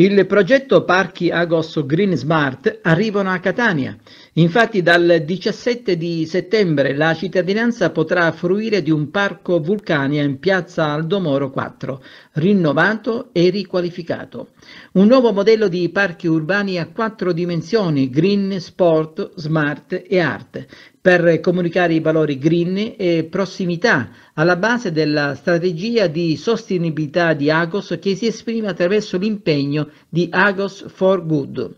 Il progetto Parchi Agosto Green Smart arrivano a Catania Infatti dal 17 di settembre la cittadinanza potrà fruire di un parco Vulcania in piazza Aldomoro 4, rinnovato e riqualificato. Un nuovo modello di parchi urbani a quattro dimensioni, green, sport, smart e art, per comunicare i valori green e prossimità alla base della strategia di sostenibilità di Agos che si esprime attraverso l'impegno di Agos for Good.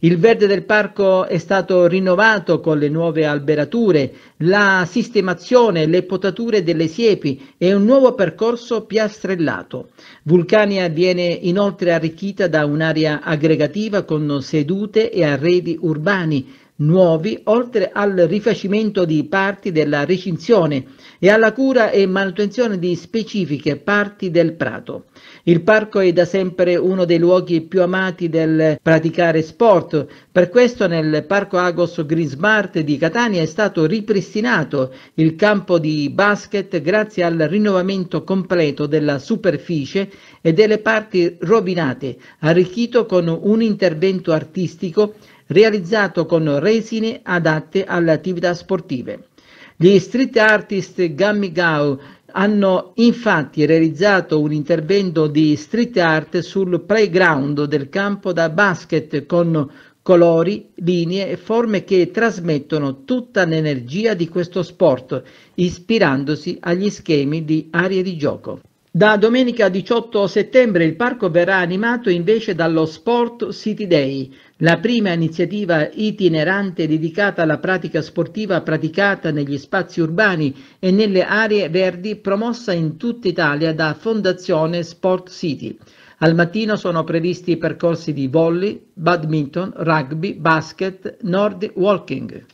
Il verde del parco è stato rinnovato con le nuove alberature, la sistemazione, le potature delle siepi e un nuovo percorso piastrellato. Vulcania viene inoltre arricchita da un'area aggregativa con sedute e arredi urbani, nuovi, oltre al rifacimento di parti della recinzione e alla cura e manutenzione di specifiche parti del prato. Il parco è da sempre uno dei luoghi più amati del praticare sport, per questo nel Parco Agos Green Smart di Catania è stato ripristinato il campo di basket grazie al rinnovamento completo della superficie e delle parti rovinate, arricchito con un intervento artistico realizzato con resine adatte alle attività sportive. Gli street artist Gummy Gao hanno infatti realizzato un intervento di street art sul playground del campo da basket con colori, linee e forme che trasmettono tutta l'energia di questo sport, ispirandosi agli schemi di aree di gioco. Da domenica 18 settembre il parco verrà animato invece dallo Sport City Day, la prima iniziativa itinerante dedicata alla pratica sportiva praticata negli spazi urbani e nelle aree verdi promossa in tutta Italia da Fondazione Sport City. Al mattino sono previsti percorsi di volley, badminton, rugby, basket, nord walking.